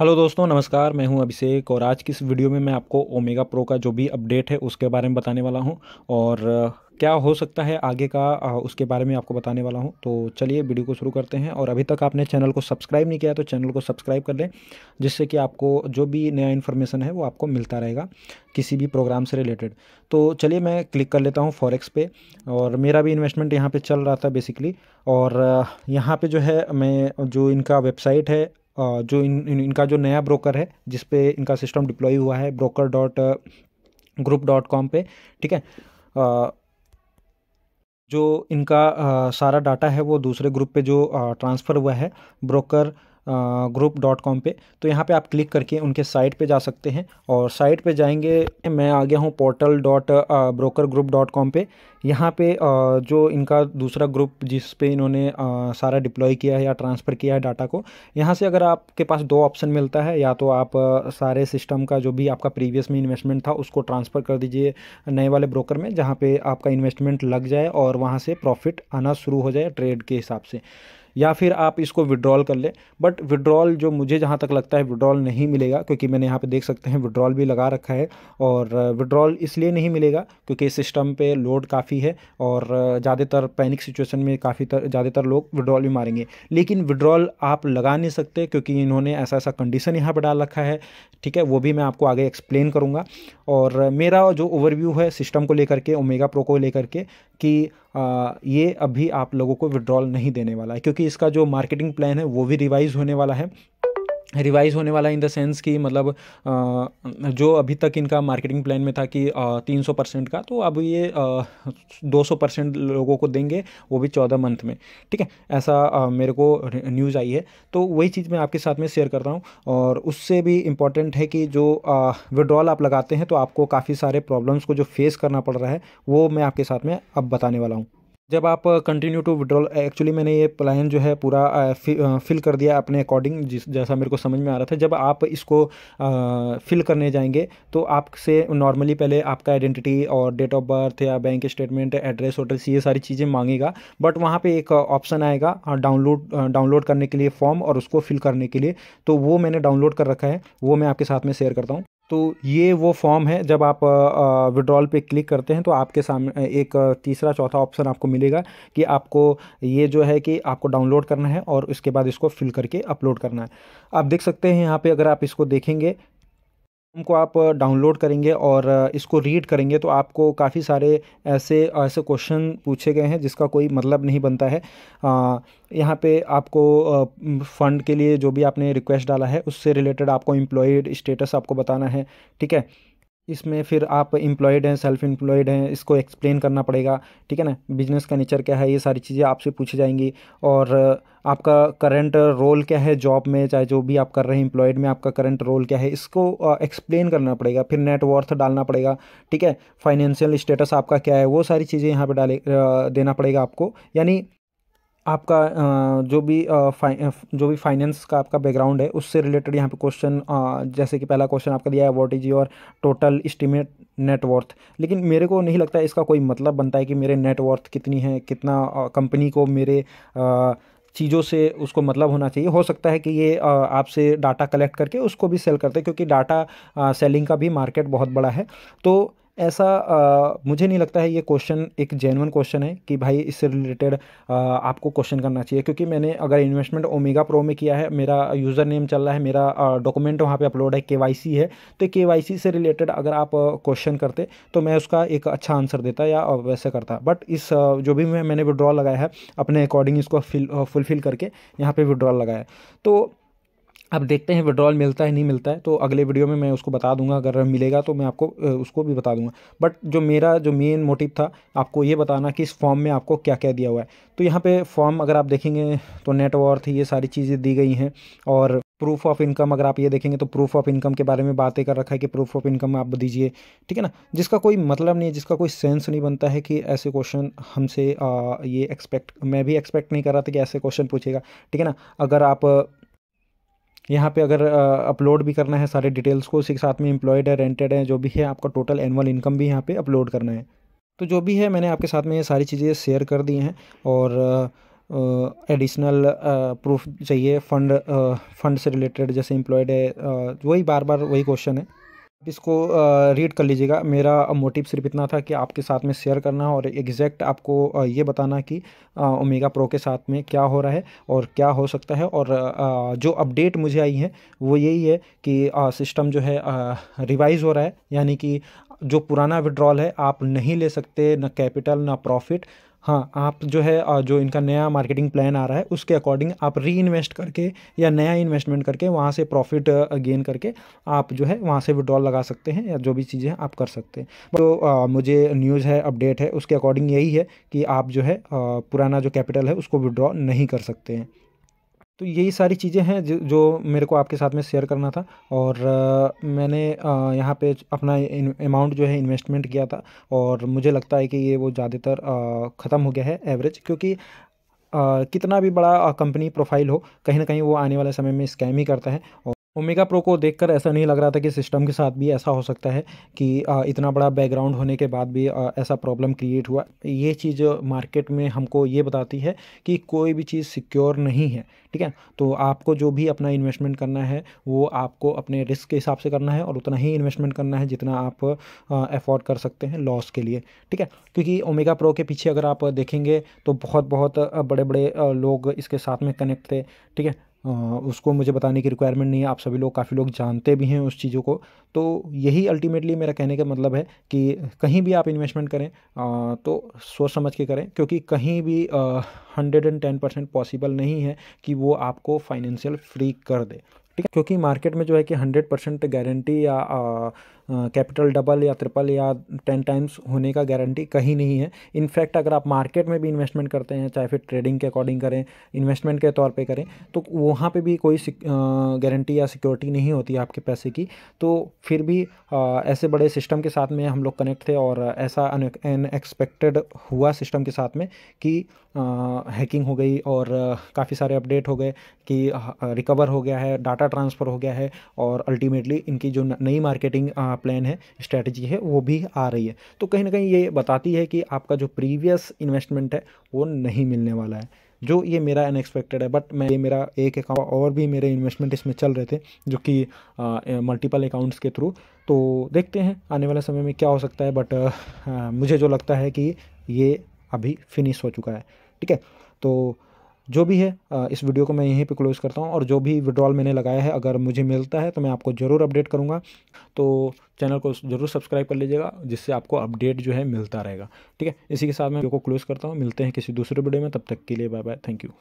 hello दोस्तों नमस्कार मैं हूं अभिषेक और आज की इस वीडियो में मैं आपको ओमेगा प्रो का जो भी अपडेट है उसके बारे में बताने वाला हूं और क्या हो सकता है आगे का उसके बारे में आपको बताने वाला हूं तो चलिए वीडियो को शुरू करते हैं और अभी तक आपने चैनल को सब्सक्राइब नहीं किया तो चैनल को सब्सक्राइब कर लें जिससे कि आपको जो भी नया इन्फॉर्मेशन है वो आपको मिलता रहेगा किसी भी प्रोग्राम से रिलेटेड तो चलिए मैं क्लिक कर लेता हूँ फॉरेक्स पे और मेरा भी इन्वेस्टमेंट यहाँ पर चल रहा था बेसिकली और यहाँ पर जो है मैं जो इनका वेबसाइट है जो इन, इन इनका जो नया ब्रोकर है जिस पे इनका सिस्टम डिप्लॉय हुआ है broker dot group dot com पे ठीक है जो इनका सारा डाटा है वो दूसरे ग्रुप पे जो ट्रांसफ़र हुआ है ब्रोकर ग्रुप डॉट कॉम पर तो यहाँ पे आप क्लिक करके उनके साइट पे जा सकते हैं और साइट पे जाएंगे मैं आ गया हूँ portal dot broker group dot com पर यहाँ पर जो इनका दूसरा ग्रुप जिस पे इन्होंने सारा डिप्लॉय किया है या ट्रांसफ़र किया है डाटा को यहाँ से अगर आपके पास दो ऑप्शन मिलता है या तो आप सारे सिस्टम का जो भी आपका प्रीवियस में इन्वेस्टमेंट था उसको ट्रांसफ़र कर दीजिए नए वाले ब्रोकर में जहाँ पर आपका इन्वेस्टमेंट लग जाए और वहाँ से प्रॉफिट आना शुरू हो जाए ट्रेड के हिसाब से या फिर आप इसको विड्रॉल कर लें बट विड्रॉल जो मुझे जहाँ तक लगता है विड्रॉल नहीं मिलेगा क्योंकि मैंने यहाँ पे देख सकते हैं विड्रॉल भी लगा रखा है और विड्रॉल इसलिए नहीं मिलेगा क्योंकि सिस्टम पे लोड काफ़ी है और ज़्यादातर पैनिक सिचुएशन में काफ़ी ज़्यादातर लोग विड्रॉल भी मारेंगे लेकिन विड्रॉल आप लगा नहीं सकते क्योंकि इन्होंने ऐसा ऐसा कंडीशन यहाँ पर डाल रखा है ठीक है वो भी मैं आपको आगे एक्सप्लेन करूँगा और मेरा जो ओवरव्यू है सिस्टम को लेकर के ओमेगा प्रो को लेकर के कि आ, ये अभी आप लोगों को विड्रॉल नहीं देने वाला है क्योंकि इसका जो मार्केटिंग प्लान है वो भी रिवाइज़ होने वाला है रिवाइज होने वाला इन द सेंस कि मतलब जो अभी तक इनका मार्केटिंग प्लान में था कि तीन सौ परसेंट का तो अब ये दो सौ परसेंट लोगों को देंगे वो भी चौदह मंथ में ठीक है ऐसा मेरे को न्यूज़ आई है तो वही चीज़ मैं आपके साथ में शेयर कर रहा हूँ और उससे भी इम्पॉर्टेंट है कि जो विड्रॉल आप लगाते हैं तो आपको काफ़ी सारे प्रॉब्लम्स को जो फेस करना पड़ रहा है वो मैं आपके साथ में अब बताने वाला हूँ जब आप कंटिन्यू टू विड्रॉल एक्चुअली मैंने ये प्लान जो है पूरा फिल कर दिया अपने अकॉर्डिंग जिस जैसा मेरे को समझ में आ रहा था जब आप इसको फिल करने जाएंगे तो आपसे नॉर्मली पहले आपका आइडेंटिटी और डेट ऑफ बर्थ या बैंक स्टेटमेंट एड्रेस वोड्रेस ये सारी चीज़ें मांगेगा बट वहाँ पर एक ऑप्शन आएगा डाउनलोड डाउनलोड करने के लिए फॉर्म और उसको फिल करने के लिए तो वो मैंने डाउनलोड कर रखा है वो मैं आपके साथ में शेयर करता हूँ तो ये वो फॉर्म है जब आप विड्रॉल पे क्लिक करते हैं तो आपके सामने एक तीसरा चौथा ऑप्शन आपको मिलेगा कि आपको ये जो है कि आपको डाउनलोड करना है और उसके बाद इसको फिल करके अपलोड करना है आप देख सकते हैं यहाँ पे अगर आप इसको देखेंगे को आप डाउनलोड करेंगे और इसको रीड करेंगे तो आपको काफ़ी सारे ऐसे ऐसे क्वेश्चन पूछे गए हैं जिसका कोई मतलब नहीं बनता है यहाँ पे आपको फ़ंड के लिए जो भी आपने रिक्वेस्ट डाला है उससे रिलेटेड आपको एम्प्लॉयड स्टेटस आपको बताना है ठीक है इसमें फिर आप इम्प्लॉयड हैं सेल्फ एम्प्लॉयड हैं इसको एक्सप्लेन करना पड़ेगा ठीक है ना बिजनेस का नेचर क्या है ये सारी चीज़ें आपसे पूछी जाएंगी और आपका करंट रोल क्या है जॉब में चाहे जो भी आप कर रहे हैं इम्प्लॉयड में आपका करंट रोल क्या है इसको एक्सप्लेन करना पड़ेगा फिर नेटवर्थ डालना पड़ेगा ठीक है फाइनेंशियल स्टेटस आपका क्या है वो सारी चीज़ें यहाँ पर डाले देना पड़ेगा आपको यानी आपका जो भी जो भी फाइनेंस का आपका बैकग्राउंड है उससे रिलेटेड यहाँ पे क्वेश्चन जैसे कि पहला क्वेश्चन आपका दिया है what is your total estimate net worth लेकिन मेरे को नहीं लगता इसका कोई मतलब बनता है कि मेरे नेटवर्थ कितनी है कितना कंपनी को मेरे चीज़ों से उसको मतलब होना चाहिए हो सकता है कि ये आपसे डाटा कलेक्ट करके उसको भी सेल करते क्योंकि डाटा सेलिंग का भी मार्केट बहुत बड़ा है तो ऐसा आ, मुझे नहीं लगता है ये क्वेश्चन एक जेनवन क्वेश्चन है कि भाई इससे रिलेटेड आपको क्वेश्चन करना चाहिए क्योंकि मैंने अगर इन्वेस्टमेंट ओमेगा प्रो में किया है मेरा यूज़र नेम चल रहा है मेरा डॉक्यूमेंट वहाँ पे अपलोड है के है तो के से रिलेटेड अगर आप क्वेश्चन करते तो मैं उसका एक अच्छा आंसर देता या वैसे करता बट इस जो भी मैं मैंने विड्रॉ लगाया है अपने अकॉर्डिंग इसको फुलफिल करके यहाँ पर विड्रॉ लगाया तो अब देखते हैं विड्रॉल मिलता है नहीं मिलता है तो अगले वीडियो में मैं उसको बता दूंगा अगर मिलेगा तो मैं आपको उसको भी बता दूंगा बट जो मेरा जो मेन मोटिव था आपको ये बताना कि इस फॉर्म में आपको क्या क्या दिया हुआ है तो यहाँ पे फॉर्म अगर आप देखेंगे तो नेटवर्थ ये सारी चीज़ें दी गई हैं और प्रूफ ऑफ इनकम अगर आप ये देखेंगे तो प्रूफ ऑफ इनकम के बारे में बातें कर रखा है कि प्रूफ ऑफ इनकम आप दीजिए ठीक है ना जिसका कोई मतलब नहीं है जिसका कोई सेंस नहीं बनता है कि ऐसे क्वेश्चन हमसे ये एक्सपेक्ट मैं भी एक्सपेक्ट नहीं कर रहा था कि ऐसे क्वेश्चन पूछेगा ठीक है ना अगर आप यहाँ पे अगर अपलोड भी करना है सारे डिटेल्स को उसके साथ में एम्प्लॉयड है रेंटेड है जो भी है आपका टोटल एनुअल इनकम भी यहाँ पे अपलोड करना है तो जो भी है मैंने आपके साथ में ये सारी चीज़ें शेयर कर दी हैं और एडिशनल प्रूफ चाहिए फंड फंड से रिलेटेड जैसे एम्प्लॉयड है वही बार बार वही क्वेश्चन है आप इसको रीड कर लीजिएगा मेरा मोटिव सिर्फ इतना था कि आपके साथ में शेयर करना और एग्जैक्ट आपको ये बताना कि ओमेगा प्रो के साथ में क्या हो रहा है और क्या हो सकता है और जो अपडेट मुझे आई है वो यही है कि सिस्टम जो है रिवाइज़ हो रहा है यानी कि जो पुराना विड्रॉल है आप नहीं ले सकते ना कैपिटल ना प्रॉफिट हाँ आप जो है जो इनका नया मार्केटिंग प्लान आ रहा है उसके अकॉर्डिंग आप री इन्वेस्ट करके या नया इन्वेस्टमेंट करके वहाँ से प्रॉफिट गेन करके आप जो है वहाँ से विड्रॉल लगा सकते हैं या जो भी चीज़ें आप कर सकते हैं तो आ, मुझे न्यूज़ है अपडेट है उसके अकॉर्डिंग यही है कि आप जो है आ, पुराना जो कैपिटल है उसको विड्रॉ नहीं कर सकते हैं तो यही सारी चीज़ें हैं जो मेरे को आपके साथ में शेयर करना था और आ, मैंने यहाँ पे अपना अमाउंट जो है इन्वेस्टमेंट किया था और मुझे लगता है कि ये वो ज़्यादातर ख़त्म हो गया है एवरेज क्योंकि आ, कितना भी बड़ा कंपनी प्रोफाइल हो कहीं ना कहीं वो आने वाले समय में स्कैम ही करता है और ओमेगा प्रो को देखकर ऐसा नहीं लग रहा था कि सिस्टम के साथ भी ऐसा हो सकता है कि इतना बड़ा बैकग्राउंड होने के बाद भी ऐसा प्रॉब्लम क्रिएट हुआ ये चीज़ मार्केट में हमको ये बताती है कि कोई भी चीज़ सिक्योर नहीं है ठीक है तो आपको जो भी अपना इन्वेस्टमेंट करना है वो आपको अपने रिस्क के हिसाब से करना है और उतना ही इन्वेस्टमेंट करना है जितना आप एफोर्ड कर सकते हैं लॉस के लिए ठीक है क्योंकि ओमेगा प्रो के पीछे अगर आप देखेंगे तो बहुत बहुत बड़े बड़े लोग इसके साथ में कनेक्ट थे ठीक है उसको मुझे बताने की रिक्वायरमेंट नहीं है आप सभी लोग काफ़ी लोग जानते भी हैं उस चीज़ों को तो यही अल्टीमेटली मेरा कहने का मतलब है कि कहीं भी आप इन्वेस्टमेंट करें आ, तो सोच समझ के करें क्योंकि कहीं भी hundred and ten percent possible नहीं है कि वो आपको फाइनेंशियल फ्री कर दे ठीक है क्योंकि मार्केट में जो है कि हंड्रेड परसेंट गारंटी या आ, कैपिटल डबल या ट्रिपल या टेन टाइम्स होने का गारंटी कहीं नहीं है इनफैक्ट अगर आप मार्केट में भी इन्वेस्टमेंट करते हैं चाहे फिर ट्रेडिंग के अकॉर्डिंग करें इन्वेस्टमेंट के तौर पे करें तो वहाँ पे भी कोई गारंटी या सिक्योरिटी नहीं होती आपके पैसे की तो फिर भी आ, ऐसे बड़े सिस्टम के साथ में हम लोग कनेक्ट थे और ऐसा अनएक्सपेक्टेड हुआ सिस्टम के साथ में कि हैकिंग हो गई और काफ़ी सारे अपडेट हो गए कि रिकवर हो गया है डाटा ट्रांसफ़र हो गया है और अल्टीमेटली इनकी जो नई मार्केटिंग प्लान है स्ट्रैटेजी है वो भी आ रही है तो कहीं ना कहीं ये बताती है कि आपका जो प्रीवियस इन्वेस्टमेंट है वो नहीं मिलने वाला है जो ये मेरा अनएक्सपेक्टेड है बट मैं ये मेरा एक अकाउंट और भी मेरे इन्वेस्टमेंट इसमें चल रहे थे जो कि मल्टीपल अकाउंट्स के थ्रू तो देखते हैं आने वाले समय में क्या हो सकता है बट मुझे जो लगता है कि ये अभी फिनिश हो चुका है ठीक है तो जो भी है इस वीडियो को मैं यहीं पे क्लोज़ करता हूँ और जो भी विड्रॉल मैंने लगाया है अगर मुझे मिलता है तो मैं आपको ज़रूर अपडेट करूँगा तो चैनल को ज़रूर सब्सक्राइब कर लीजिएगा जिससे आपको अपडेट जो है मिलता रहेगा ठीक है इसी के साथ मैं वीडियो को क्लोज़ करता हूँ मिलते हैं किसी दूसरे वीडियो में तब तक के लिए बाय बाय थैंक यू